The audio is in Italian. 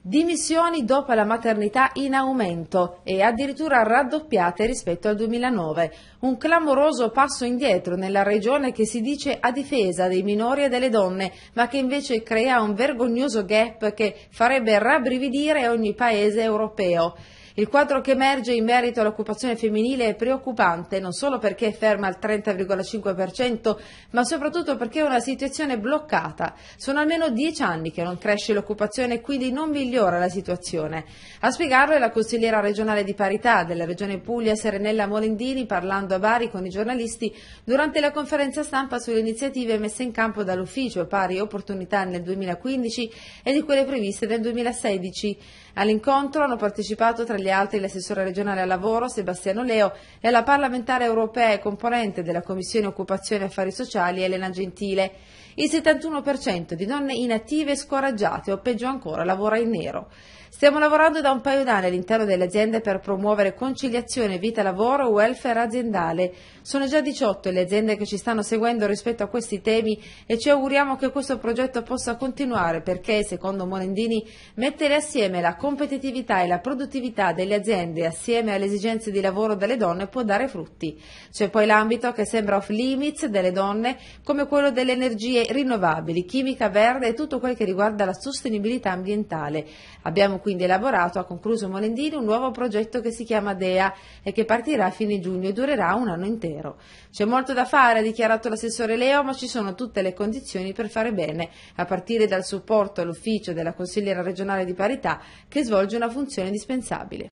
Dimissioni dopo la maternità in aumento e addirittura raddoppiate rispetto al 2009. Un clamoroso passo indietro nella regione che si dice a difesa dei minori e delle donne, ma che invece crea un vergognoso gap che farebbe rabbrividire ogni paese europeo. Il quadro che emerge in merito all'occupazione femminile è preoccupante non solo perché è ferma al 30,5%, ma soprattutto perché è una situazione bloccata. Sono almeno dieci anni che non cresce l'occupazione e quindi non migliora la situazione. A spiegarlo è la consigliera regionale di parità della regione Puglia Serenella Molendini parlando a Bari con i giornalisti durante la conferenza stampa sulle iniziative messe in campo dall'ufficio pari opportunità nel 2015 e di quelle previste nel 2016. All'incontro hanno partecipato tra gli delle Altre l'assessore regionale al lavoro Sebastiano Leo e la parlamentare europea e componente della Commissione Occupazione e Affari Sociali Elena Gentile. Il 71% di donne inattive scoraggiate o peggio ancora lavora in nero. Stiamo lavorando da un paio d'anni all'interno delle aziende per promuovere conciliazione vita-lavoro e welfare aziendale. Sono già 18 le aziende che ci stanno seguendo rispetto a questi temi e ci auguriamo che questo progetto possa continuare perché, secondo Morendini, mettere assieme la competitività e la produttività delle aziende assieme alle esigenze di lavoro delle donne può dare frutti. C'è poi l'ambito che sembra off limits delle donne come quello delle energie rinnovabili, chimica verde e tutto quel che riguarda la sostenibilità ambientale. Abbiamo quindi elaborato, ha concluso Molendini, un nuovo progetto che si chiama DEA e che partirà a fine giugno e durerà un anno intero. C'è molto da fare, ha dichiarato l'assessore Leo, ma ci sono tutte le condizioni per fare bene, a partire dal supporto all'ufficio della consigliera regionale di parità che svolge una funzione indispensabile.